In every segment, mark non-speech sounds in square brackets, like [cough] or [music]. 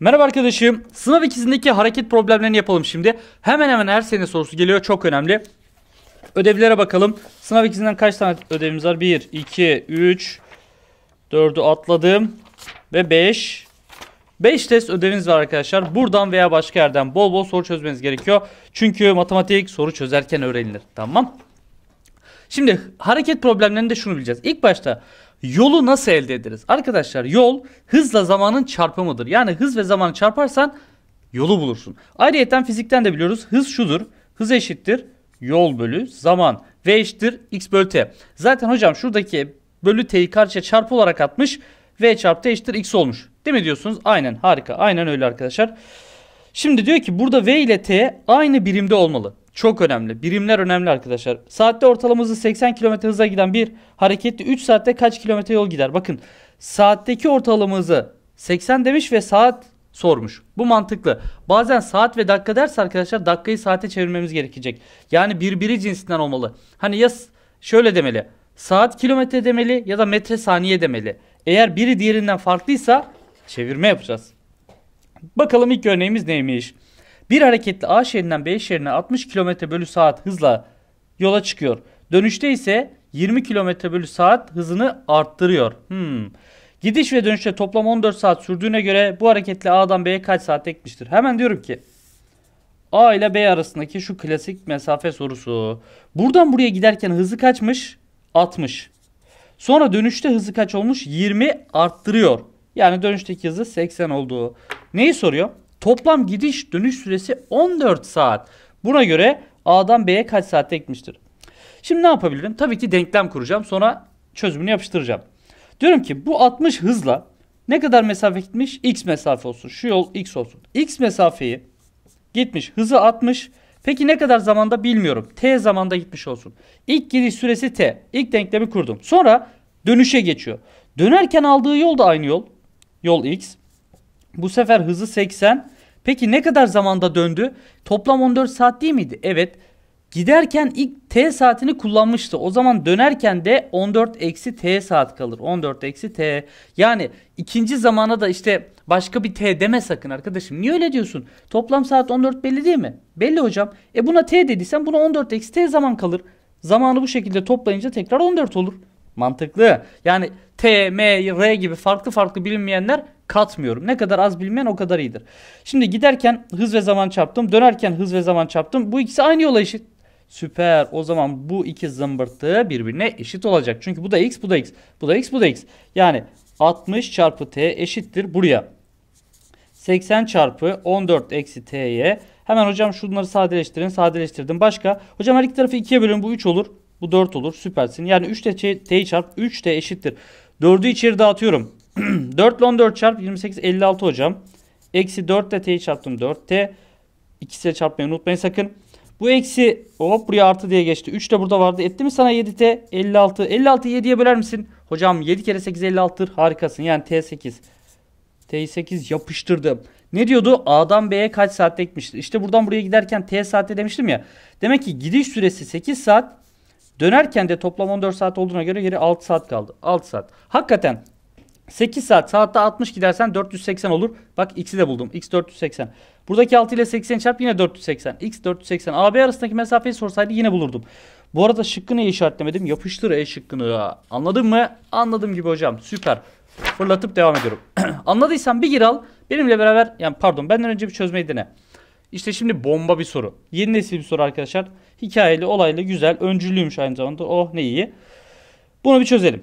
Merhaba arkadaşım. Sınav ikizindeki hareket problemlerini yapalım şimdi. Hemen hemen her sene sorusu geliyor. Çok önemli. Ödevlere bakalım. Sınav ikizinden kaç tane ödevimiz var? 1, 2, 3, 4'ü atladım. Ve 5. 5 test ödeviniz var arkadaşlar. Buradan veya başka yerden bol bol soru çözmeniz gerekiyor. Çünkü matematik soru çözerken öğrenilir. Tamam. Şimdi hareket problemlerinde şunu bileceğiz. İlk başta Yolu nasıl elde ederiz? Arkadaşlar yol hızla zamanın çarpımıdır. Yani hız ve zamanı çarparsan yolu bulursun. Ayrıyeten fizikten de biliyoruz. Hız şudur. Hız eşittir yol bölü zaman. V eşittir x bölü t. Zaten hocam şuradaki bölü t'yi karşıya çarpı olarak atmış. V çarpı t eşittir x olmuş. Değil mi diyorsunuz? Aynen harika. Aynen öyle arkadaşlar. Şimdi diyor ki burada v ile t aynı birimde olmalı. Çok önemli. Birimler önemli arkadaşlar. Saatte ortalama 80 km hıza giden bir hareketli 3 saatte kaç kilometre yol gider? Bakın saatteki ortalama hızı 80 demiş ve saat sormuş. Bu mantıklı. Bazen saat ve dakika derse arkadaşlar dakikayı saate çevirmemiz gerekecek. Yani birbiri cinsinden olmalı. Hani ya şöyle demeli. Saat kilometre demeli ya da metre saniye demeli. Eğer biri diğerinden farklıysa çevirme yapacağız. Bakalım ilk örneğimiz neymiş? Bir hareketli A şeridinden B şehrine 60 km bölü saat hızla yola çıkıyor. Dönüşte ise 20 km bölü saat hızını arttırıyor. Hmm. Gidiş ve dönüşte toplam 14 saat sürdüğüne göre bu hareketle A'dan B'ye kaç saat ekmiştir? Hemen diyorum ki A ile B arasındaki şu klasik mesafe sorusu. Buradan buraya giderken hızı kaçmış? 60. Sonra dönüşte hızı kaç olmuş? 20 arttırıyor. Yani dönüşteki hızı 80 oldu. Neyi soruyor? Toplam gidiş dönüş süresi 14 saat. Buna göre A'dan B'ye kaç saatte gitmiştir? Şimdi ne yapabilirim? Tabii ki denklem kuracağım. Sonra çözümünü yapıştıracağım. Diyorum ki bu 60 hızla ne kadar mesafe gitmiş? X mesafe olsun. Şu yol X olsun. X mesafeyi gitmiş. Hızı 60. Peki ne kadar zamanda bilmiyorum. T zamanda gitmiş olsun. İlk gidiş süresi T. İlk denklemi kurdum. Sonra dönüşe geçiyor. Dönerken aldığı yol da aynı yol. Yol X. Bu sefer hızı 80. Peki ne kadar zamanda döndü? Toplam 14 saat değil miydi? Evet. Giderken ilk T saatini kullanmıştı. O zaman dönerken de 14 eksi T saat kalır. 14 eksi T. Yani ikinci zamana da işte başka bir T deme sakın arkadaşım. Niye öyle diyorsun? Toplam saat 14 belli değil mi? Belli hocam. E buna T dediysen buna 14 eksi T zaman kalır. Zamanı bu şekilde toplayınca tekrar 14 olur. Mantıklı. Yani T, M, R gibi farklı farklı bilinmeyenler katmıyorum. Ne kadar az bilmeyen o kadar iyidir. Şimdi giderken hız ve zaman çarptım. Dönerken hız ve zaman çarptım. Bu ikisi aynı yola eşit. Süper. O zaman bu iki zımbırtı birbirine eşit olacak. Çünkü bu da x, bu da x. Bu da x, bu da x. Yani 60 çarpı t eşittir buraya. 80 çarpı 14 eksi t'ye. Hemen hocam şunları sadeleştirin. Sadeleştirdim. Başka? Hocam her iki tarafı 2'ye bölün. Bu 3 olur. Bu 4 olur. Süpersin. Yani 3 de t'yi çarp. 3 de eşittir. 4'ü içeri dağıtıyorum. 4 [clears throat] ile 14 çarp 28 56 hocam. Eksi 4 de t'yi çarptım 4 t. İkisiyle çarpmayı unutmayın sakın. Bu eksi hop buraya artı diye geçti. 3 de burada vardı. Etti mi sana 7 t 56. 56'yı 7'ye böler misin? Hocam 7 kere 8 56'tır. Harikasın. Yani t 8. t 8 yapıştırdım. Ne diyordu? A'dan B'ye kaç saatte gitmiştir? İşte buradan buraya giderken T saatte demiştim ya. Demek ki gidiş süresi 8 saat, Dönerken de toplam 14 saat olduğuna göre geri 6 saat kaldı. 6 saat. Hakikaten 8 saat saatte 60 gidersen 480 olur. Bak x'i de buldum. x 480. Buradaki 6 ile 80 çarp yine 480. x 480. AB arasındaki mesafeyi sorsaydı yine bulurdum. Bu arada şıkkını işaretlemedim. Yapıştır E şıkkını. Anladın mı? Anladım gibi hocam. Süper. Fırlatıp devam ediyorum. [clears throat] Anladıysan bir gir al. Benimle beraber yani pardon benden önce bir çözmeyi dene. İşte şimdi bomba bir soru. Yeni nesil bir soru arkadaşlar. Hikayeli, olaylı, güzel, öncüllüymüş aynı zamanda. Oh ne iyi. Bunu bir çözelim.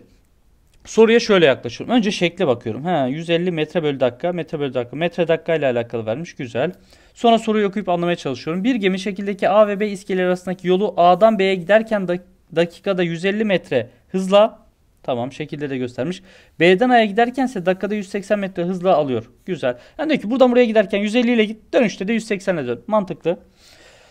Soruya şöyle yaklaşıyorum. Önce şekle bakıyorum. Ha, 150 metre bölü dakika, metre bölü dakika, metre dakika ile alakalı vermiş. Güzel. Sonra soruyu okuyup anlamaya çalışıyorum. Bir gemi şekildeki A ve B iskele arasındaki yolu A'dan B'ye giderken dakikada 150 metre hızla Tamam şekilde de göstermiş. B'den A'ya giderken ise dakikada 180 metre hızla alıyor. Güzel. Yani diyor ki buradan buraya giderken 150 ile git dönüşte de 180 ile dön. Mantıklı.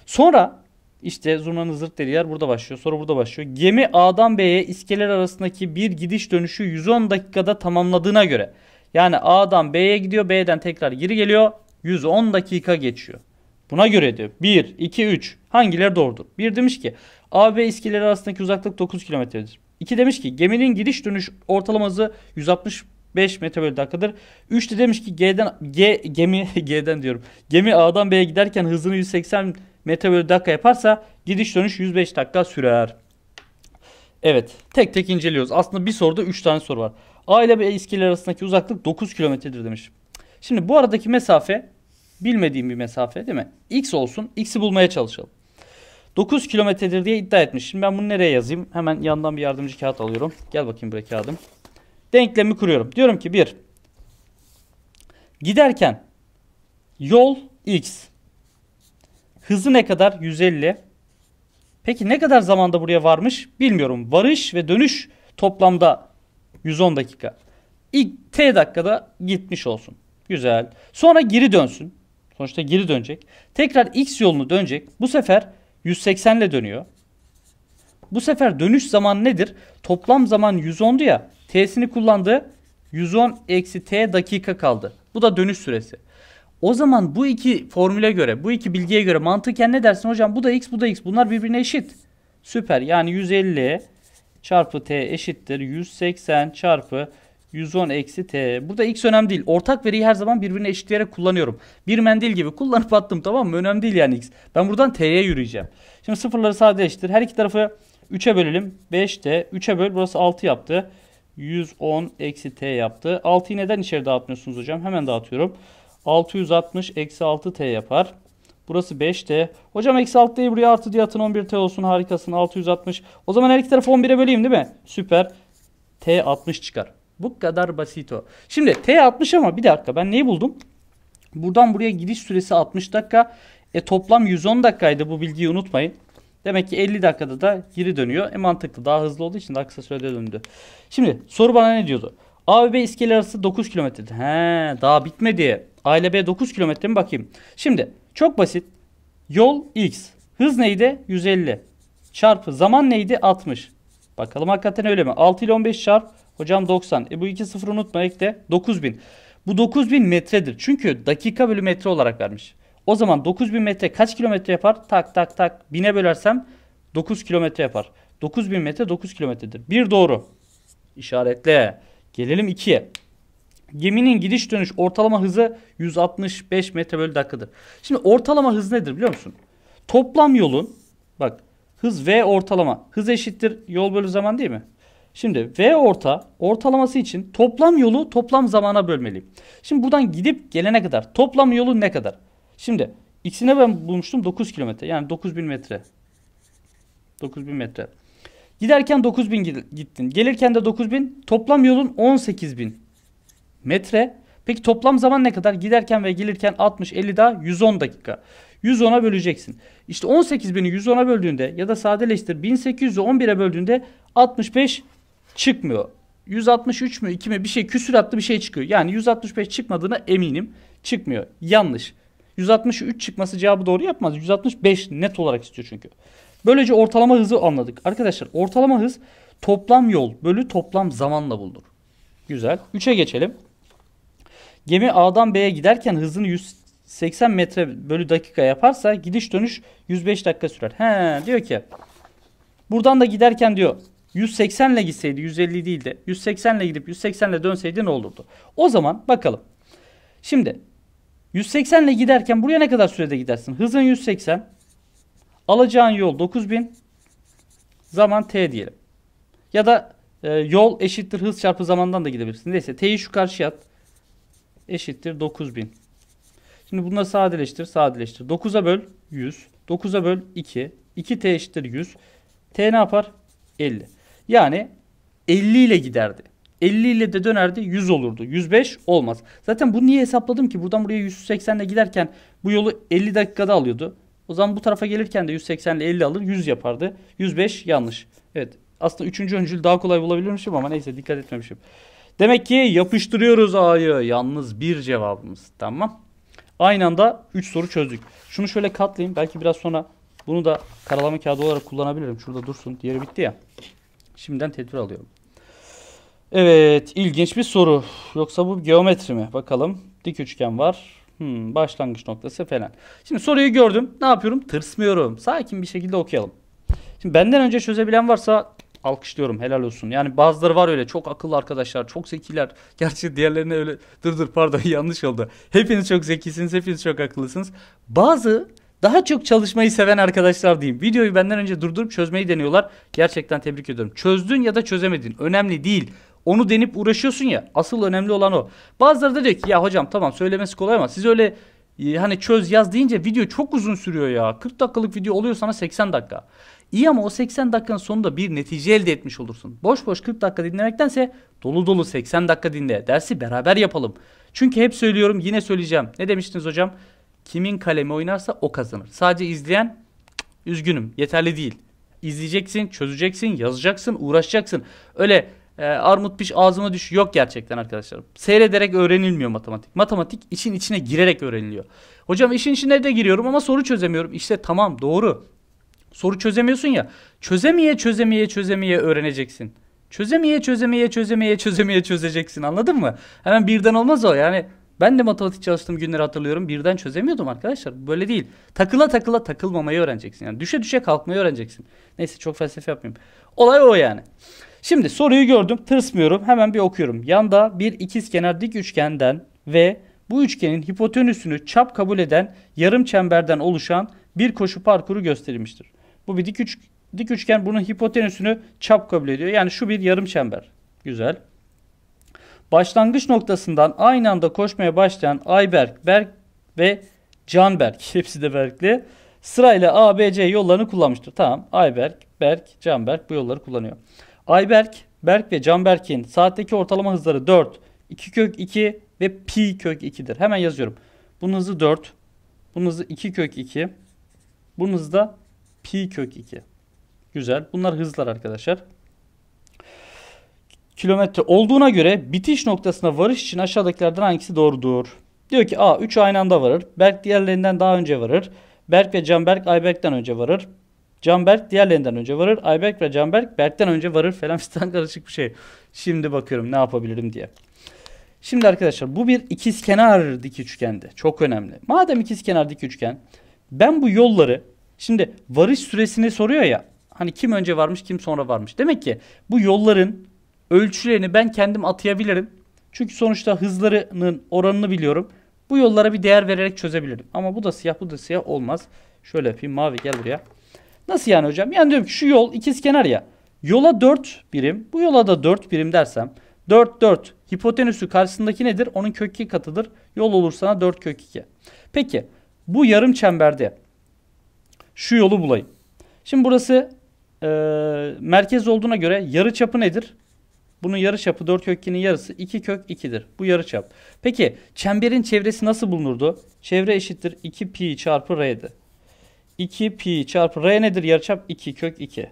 Sonra işte zurnanın zırt dediği yer burada başlıyor. Sonra burada başlıyor. Gemi A'dan B'ye iskeler arasındaki bir gidiş dönüşü 110 dakikada tamamladığına göre. Yani A'dan B'ye gidiyor. B'den tekrar geri geliyor. 110 dakika geçiyor. Buna göre diyor 1, 2, 3 hangileri doğrudur? 1 demiş ki A ve iskeler arasındaki uzaklık 9 kilometredir. 2 demiş ki geminin giriş dönüş ortalaması 165 metre bölü dakikadır. 3 de demiş ki G'den G gemi [laughs] G'den diyorum. Gemi A'dan B'ye giderken hızını 180 metre bölü dakika yaparsa gidiş dönüş 105 dakika sürer. Evet tek tek inceliyoruz. Aslında bir soruda 3 tane soru var. A ile B iskele arasındaki uzaklık 9 kilometredir demiş. Şimdi bu aradaki mesafe bilmediğim bir mesafe değil mi? X olsun. X'i bulmaya çalışalım. 9 kilometredir diye iddia etmiş. Şimdi ben bunu nereye yazayım? Hemen yandan bir yardımcı kağıt alıyorum. Gel bakayım buraya kağıdım. Denklemi kuruyorum. Diyorum ki 1. Giderken yol x. Hızı ne kadar? 150. Peki ne kadar zamanda buraya varmış? Bilmiyorum. Varış ve dönüş toplamda 110 dakika. İlk t dakikada gitmiş olsun. Güzel. Sonra geri dönsün. Sonuçta geri dönecek. Tekrar x yolunu dönecek. Bu sefer 180 ile dönüyor. Bu sefer dönüş zaman nedir? Toplam zaman 110'du ya. T'sini kullandı. 110 eksi T dakika kaldı. Bu da dönüş süresi. O zaman bu iki formüle göre, bu iki bilgiye göre mantıken ne dersin hocam? Bu da x, bu da x. Bunlar birbirine eşit. Süper. Yani 150 çarpı t eşittir 180 çarpı 110 eksi t. Burada x önemli değil. Ortak veriyi her zaman birbirine eşitleyerek kullanıyorum. Bir mendil gibi kullanıp attım tamam mı? Önemli değil yani x. Ben buradan t'ye yürüyeceğim. Şimdi sıfırları sadeleştir. Her iki tarafı 3'e bölelim. 5t. 3'e böl. Burası 6 yaptı. 110 eksi t yaptı. 6'yı neden içeri dağıtmıyorsunuz hocam? Hemen dağıtıyorum. 660 eksi 6 t yapar. Burası 5T. Hocam eksi 6T'yi buraya artı diye atın 11T olsun harikasın 660. O zaman her iki tarafı 11'e böleyim değil mi? Süper. T 60 çıkar. Bu kadar basit o. Şimdi T 60 ama bir dakika ben neyi buldum? Buradan buraya gidiş süresi 60 dakika. E toplam 110 dakikaydı bu bilgiyi unutmayın. Demek ki 50 dakikada da geri dönüyor. E mantıklı daha hızlı olduğu için daha kısa sürede döndü. Şimdi soru bana ne diyordu? A ve B iskele arası 9 kilometredi. He daha bitmedi. A ile B 9 kilometre mi bakayım. Şimdi çok basit. Yol X. Hız neydi? 150. Çarpı zaman neydi? 60. Bakalım hakikaten öyle mi? 6 ile 15 çarp Hocam 90. E bu 2 sıfır unutma ekle. 9000. Bu 9000 metredir. Çünkü dakika bölü metre olarak vermiş. O zaman 9000 metre kaç kilometre yapar? Tak tak tak. 1000'e bölersem 9 kilometre yapar. 9000 metre 9 kilometredir. Bir doğru. İşaretle. Gelelim 2'ye. Geminin gidiş dönüş ortalama hızı 165 metre bölü dakikadır. Şimdi ortalama hız nedir biliyor musun? Toplam yolun bak hız v ortalama. Hız eşittir yol bölü zaman değil mi? Şimdi V orta ortalaması için toplam yolu toplam zamana bölmeliyim. Şimdi buradan gidip gelene kadar toplam yolu ne kadar? Şimdi x'ine ben bulmuştum 9 kilometre. Yani 9000 metre. 9000 metre. Giderken 9000 gittin. Gelirken de 9000. Toplam yolun 18000 metre. Peki toplam zaman ne kadar? Giderken ve gelirken 60, 50 daha 110 dakika. 110'a böleceksin. İşte 18.000'i 110'a böldüğünde ya da sadeleştir 1800'ü 11'e böldüğünde 65 çıkmıyor. 163 mü 2 mi bir şey küsüratlı bir şey çıkıyor. Yani 165 çıkmadığına eminim. Çıkmıyor. Yanlış. 163 çıkması cevabı doğru yapmaz. 165 net olarak istiyor çünkü. Böylece ortalama hızı anladık. Arkadaşlar ortalama hız toplam yol bölü toplam zamanla bulunur. Güzel. 3'e geçelim. Gemi A'dan B'ye giderken hızını 180 metre bölü dakika yaparsa gidiş dönüş 105 dakika sürer. He diyor ki buradan da giderken diyor 180 ile gitseydi 150 değil de 180 ile gidip 180 ile dönseydi ne olurdu? O zaman bakalım. Şimdi 180 ile giderken buraya ne kadar sürede gidersin? Hızın 180. Alacağın yol 9000. Zaman t diyelim. Ya da e, yol eşittir hız çarpı zamandan da gidebilirsin. Neyse t'yi şu karşıya at. Eşittir 9000. Şimdi bunları sadeleştir, sadeleştir. 9'a böl 100. 9'a böl 2. 2t eşittir 100. t ne yapar? 50. Yani 50 ile giderdi. 50 ile de dönerdi 100 olurdu. 105 olmaz. Zaten bunu niye hesapladım ki? Buradan buraya 180 ile giderken bu yolu 50 dakikada alıyordu. O zaman bu tarafa gelirken de 180 ile 50 alır 100 yapardı. 105 yanlış. Evet aslında 3. öncül daha kolay bulabilirmişim ama neyse dikkat etmemişim. Demek ki yapıştırıyoruz A'yı. Yalnız bir cevabımız. Tamam. Aynı anda 3 soru çözdük. Şunu şöyle katlayayım. Belki biraz sonra bunu da karalama kağıdı olarak kullanabilirim. Şurada dursun. Diğeri bitti ya. Şimdiden tedbir alıyorum. Evet ilginç bir soru. Yoksa bu geometri mi? Bakalım. Dik üçgen var. Hmm, başlangıç noktası falan. Şimdi soruyu gördüm. Ne yapıyorum? Tırsmıyorum. Sakin bir şekilde okuyalım. Şimdi benden önce çözebilen varsa alkışlıyorum. Helal olsun. Yani bazıları var öyle çok akıllı arkadaşlar. Çok zekiler. [laughs] Gerçi diğerlerine öyle dur dur pardon [laughs] yanlış oldu. Hepiniz çok zekisiniz. Hepiniz çok akıllısınız. Bazı daha çok çalışmayı seven arkadaşlar diyeyim. Videoyu benden önce durdurup çözmeyi deniyorlar. Gerçekten tebrik ediyorum. Çözdün ya da çözemedin. Önemli değil. Onu denip uğraşıyorsun ya. Asıl önemli olan o. Bazıları da diyor ki ya hocam tamam söylemesi kolay ama siz öyle e, hani çöz yaz deyince video çok uzun sürüyor ya. 40 dakikalık video oluyor sana 80 dakika. İyi ama o 80 dakikanın sonunda bir netice elde etmiş olursun. Boş boş 40 dakika dinlemektense dolu dolu 80 dakika dinle. Dersi beraber yapalım. Çünkü hep söylüyorum yine söyleyeceğim. Ne demiştiniz hocam? Kimin kalemi oynarsa o kazanır. Sadece izleyen üzgünüm yeterli değil. İzleyeceksin, çözeceksin, yazacaksın, uğraşacaksın. Öyle e, armut piş ağzıma düş yok gerçekten arkadaşlar. Seyrederek öğrenilmiyor matematik. Matematik için içine girerek öğreniliyor. Hocam işin içine de giriyorum ama soru çözemiyorum. İşte tamam doğru. Soru çözemiyorsun ya. Çözemeye çözemeye çözemeye öğreneceksin. Çözemeye çözemeye çözemeye çözemeye çözeceksin anladın mı? Hemen birden olmaz o yani ben de matematik çalıştığım günleri hatırlıyorum. Birden çözemiyordum arkadaşlar. Böyle değil. Takıla takıla takılmamayı öğreneceksin. Yani düşe düşe kalkmayı öğreneceksin. Neyse çok felsefe yapmayayım. Olay o yani. Şimdi soruyu gördüm. Tırsmıyorum. Hemen bir okuyorum. Yanda bir ikizkenar dik üçgenden ve bu üçgenin hipotenüsünü çap kabul eden yarım çemberden oluşan bir koşu parkuru gösterilmiştir. Bu bir dik, üç, dik üçgen bunun hipotenüsünü çap kabul ediyor. Yani şu bir yarım çember. Güzel. Başlangıç noktasından aynı anda koşmaya başlayan Ayberk, Berk ve Canberk [laughs] hepsi de Berkli sırayla A, B, C yollarını kullanmıştır. Tamam Ayberk, Berk, Canberk bu yolları kullanıyor. Ayberk, Berk ve Canberk'in saatteki ortalama hızları 4, 2 kök 2 ve pi kök 2'dir. Hemen yazıyorum. Bunun hızı 4, bunun hızı 2 kök 2, bunun hızı da pi kök 2. Güzel. Bunlar hızlar arkadaşlar kilometre olduğuna göre bitiş noktasına varış için aşağıdakilerden hangisi doğrudur? Diyor ki A 3 aynı anda varır. Berk diğerlerinden daha önce varır. Berk ve Canberk Ayberk'ten önce varır. Canberk diğerlerinden önce varır. Ayberk ve Canberk Berk'ten önce varır falan [laughs] fistan karışık bir şey. Şimdi bakıyorum ne yapabilirim diye. Şimdi arkadaşlar bu bir ikizkenar dik üçgendi. Çok önemli. Madem ikizkenar dik üçgen ben bu yolları şimdi varış süresini soruyor ya. Hani kim önce varmış kim sonra varmış. Demek ki bu yolların ölçülerini ben kendim atayabilirim. Çünkü sonuçta hızlarının oranını biliyorum. Bu yollara bir değer vererek çözebilirim. Ama bu da siyah bu da siyah olmaz. Şöyle yapayım mavi gel buraya. Nasıl yani hocam? Yani diyorum ki şu yol ikizkenar ya. Yola 4 birim. Bu yola da 4 birim dersem. 4 4 hipotenüsü karşısındaki nedir? Onun kök 2 katıdır. Yol olur sana 4 kök 2. Peki bu yarım çemberde şu yolu bulayım. Şimdi burası e, merkez olduğuna göre yarı çapı nedir? Bunun yarıçapı 4 kök 2'nin yarısı 2 kök 2'dir. Bu yarıçap. Peki çemberin çevresi nasıl bulunurdu? Çevre eşittir 2 pi çarpı r'di. 2 pi çarpı r nedir? Yarıçap 2 kök 2.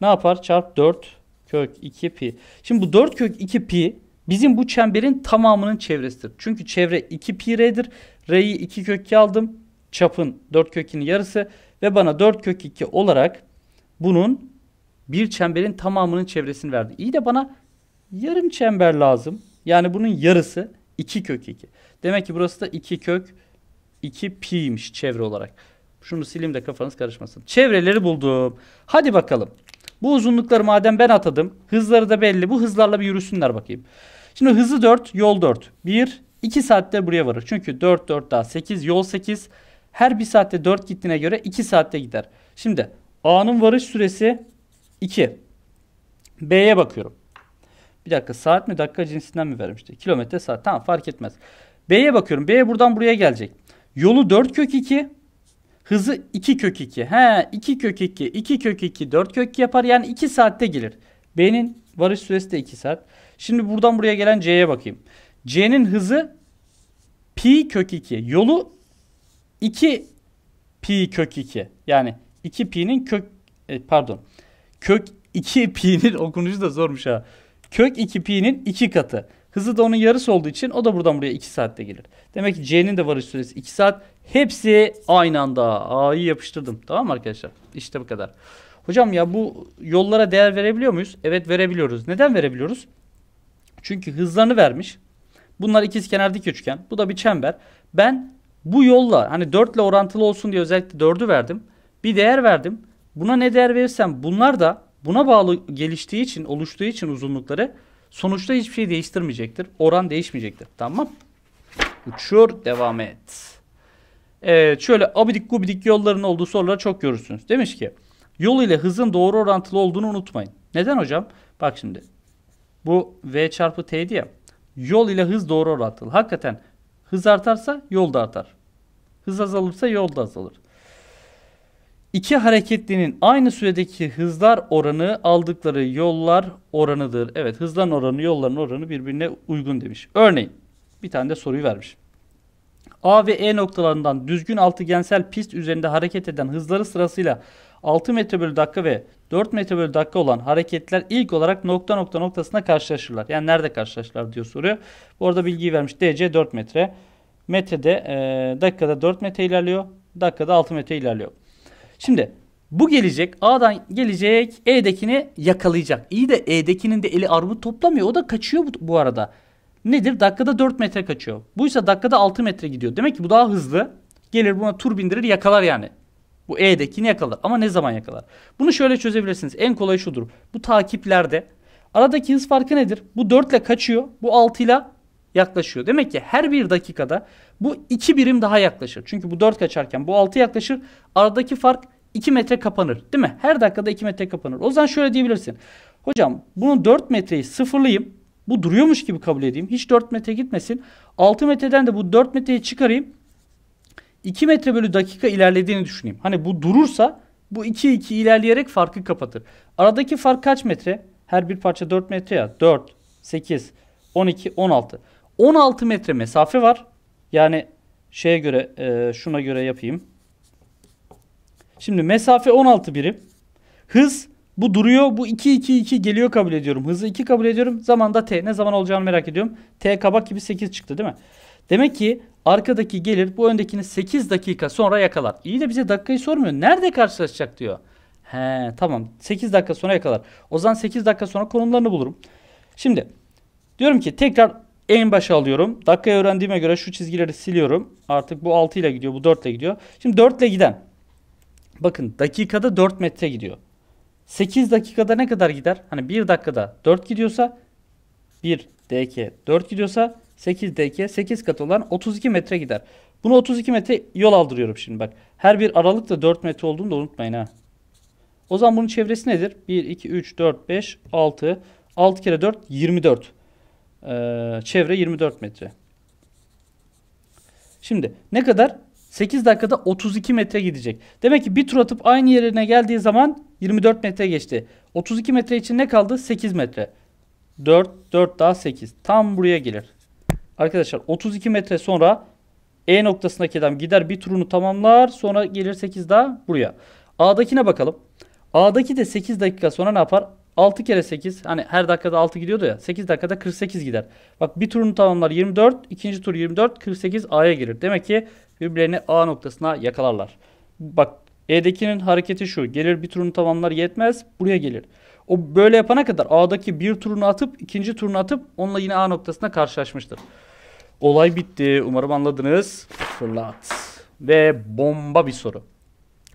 Ne yapar? Çarp 4 kök 2 pi. Şimdi bu 4 kök 2 pi bizim bu çemberin tamamının çevresidir. Çünkü çevre 2 pi r'dir. R'yi 2 kök 2 aldım. Çapın 4 kökinin yarısı ve bana 4 kök 2 olarak bunun bir çemberin tamamının çevresini verdi. İyi de bana yarım çember lazım. Yani bunun yarısı 2 kök 2. Demek ki burası da 2 kök 2 pi'ymiş çevre olarak. Şunu sileyim de kafanız karışmasın. Çevreleri buldum. Hadi bakalım. Bu uzunlukları madem ben atadım. Hızları da belli. Bu hızlarla bir yürüsünler bakayım. Şimdi hızı 4, yol 4. 1, 2 saatte buraya varır. Çünkü 4, 4 daha 8, yol 8. Her 1 saatte 4 gittiğine göre 2 saatte gider. Şimdi A'nın varış süresi 2. B'ye bakıyorum. Bir dakika saat mi dakika cinsinden mi vermişti? Kilometre saat tamam fark etmez. B'ye bakıyorum. B buradan buraya gelecek. Yolu 4 kök 2. Hızı 2 kök 2. He 2 kök 2. 2 kök 2 4 kök 2 yapar. Yani 2 saatte gelir. B'nin varış süresi de 2 saat. Şimdi buradan buraya gelen C'ye bakayım. C'nin hızı pi kök 2. Yolu 2 pi kök 2. Yani 2 pi'nin kök e, pardon. Kök 2 pi'nin [laughs] okunuşu da zormuş ha. Kök 2pi'nin 2 katı. Hızı da onun yarısı olduğu için o da buradan buraya 2 saatte gelir. Demek ki C'nin de varış süresi 2 saat. Hepsi aynı anda. A'yı yapıştırdım. Tamam mı arkadaşlar? İşte bu kadar. Hocam ya bu yollara değer verebiliyor muyuz? Evet verebiliyoruz. Neden verebiliyoruz? Çünkü hızlarını vermiş. Bunlar ikiz kenar dik üçgen. Bu da bir çember. Ben bu yolla hani 4 ile orantılı olsun diye özellikle 4'ü verdim. Bir değer verdim. Buna ne değer verirsem bunlar da Buna bağlı geliştiği için, oluştuğu için uzunlukları sonuçta hiçbir şey değiştirmeyecektir. Oran değişmeyecektir. Tamam Uçur, devam et. Evet, şöyle abidik gubidik yolların olduğu soruları çok görürsünüz. Demiş ki, yol ile hızın doğru orantılı olduğunu unutmayın. Neden hocam? Bak şimdi, bu V çarpı T'ydi ya. Yol ile hız doğru orantılı. Hakikaten hız artarsa yol da artar. Hız azalırsa yol da azalır. İki hareketlinin aynı süredeki hızlar oranı aldıkları yollar oranıdır. Evet hızların oranı yolların oranı birbirine uygun demiş. Örneğin bir tane de soruyu vermiş. A ve E noktalarından düzgün altıgensel pist üzerinde hareket eden hızları sırasıyla 6 metre bölü dakika ve 4 metre bölü dakika olan hareketler ilk olarak nokta nokta noktasına karşılaşırlar. Yani nerede karşılaşırlar diyor soruyor. Bu arada bilgiyi vermiş. DC 4 metre. Metrede e, dakikada 4 metre ilerliyor. Dakikada 6 metre ilerliyor. Şimdi bu gelecek A'dan gelecek E'dekini yakalayacak. İyi de E'dekinin de eli armut toplamıyor. O da kaçıyor bu, bu arada. Nedir? Dakikada 4 metre kaçıyor. Buysa dakikada 6 metre gidiyor. Demek ki bu daha hızlı. Gelir buna tur bindirir yakalar yani. Bu E'dekini yakalar. Ama ne zaman yakalar? Bunu şöyle çözebilirsiniz. En kolay şudur. Bu takiplerde aradaki hız farkı nedir? Bu 4 ile kaçıyor. Bu 6 ile yaklaşıyor. Demek ki her bir dakikada bu 2 birim daha yaklaşır. Çünkü bu 4 kaçarken bu 6 yaklaşır. Aradaki fark 2 metre kapanır. Değil mi? Her dakikada 2 metre kapanır. O zaman şöyle diyebilirsin. Hocam bunun 4 metreyi sıfırlayayım. Bu duruyormuş gibi kabul edeyim. Hiç 4 metre gitmesin. 6 metreden de bu 4 metreyi çıkarayım. 2 metre bölü dakika ilerlediğini düşüneyim. Hani bu durursa bu 2-2 ilerleyerek farkı kapatır. Aradaki fark kaç metre? Her bir parça 4 metre ya. 4, 8, 12, 16. 16 metre mesafe var. Yani şeye göre e, şuna göre yapayım. Şimdi mesafe 16 birim. Hız bu duruyor. Bu 2 2 2 geliyor kabul ediyorum. Hızı 2 kabul ediyorum. Zaman da t. Ne zaman olacağını merak ediyorum. T kabak gibi 8 çıktı değil mi? Demek ki arkadaki gelir bu öndekini 8 dakika sonra yakalar. İyi de bize dakikayı sormuyor. Nerede karşılaşacak diyor. He tamam 8 dakika sonra yakalar. O zaman 8 dakika sonra konumlarını bulurum. Şimdi diyorum ki tekrar en başa alıyorum. Dakikayı öğrendiğime göre şu çizgileri siliyorum. Artık bu 6 ile gidiyor bu 4 ile gidiyor. Şimdi 4 ile giden Bakın dakikada 4 metre gidiyor. 8 dakikada ne kadar gider? Hani 1 dakikada 4 gidiyorsa 1 dk 4 gidiyorsa 8 dk 8 katı olan 32 metre gider. Bunu 32 metre yol aldırıyorum şimdi bak. Her bir aralık da 4 metre olduğunu da unutmayın ha. O zaman bunun çevresi nedir? 1, 2, 3, 4, 5, 6. 6 kere 4, 24. Ee, çevre 24 metre. Şimdi ne kadar? 8 dakikada 32 metre gidecek. Demek ki bir tur atıp aynı yerine geldiği zaman 24 metre geçti. 32 metre için ne kaldı? 8 metre. 4, 4 daha 8. Tam buraya gelir. Arkadaşlar 32 metre sonra E noktasındaki adam gider bir turunu tamamlar. Sonra gelir 8 daha buraya. A'dakine bakalım. A'daki de 8 dakika sonra ne yapar? 6 kere 8 hani her dakikada 6 gidiyordu ya 8 dakikada 48 gider. Bak bir turunu tamamlar 24 ikinci tur 24 48 A'ya gelir. Demek ki birbirlerini A noktasına yakalarlar. Bak E'dekinin hareketi şu. Gelir bir turunu tamamlar yetmez. Buraya gelir. O böyle yapana kadar A'daki bir turunu atıp ikinci turunu atıp onunla yine A noktasına karşılaşmıştır. Olay bitti. Umarım anladınız. Fırlat. Ve bomba bir soru.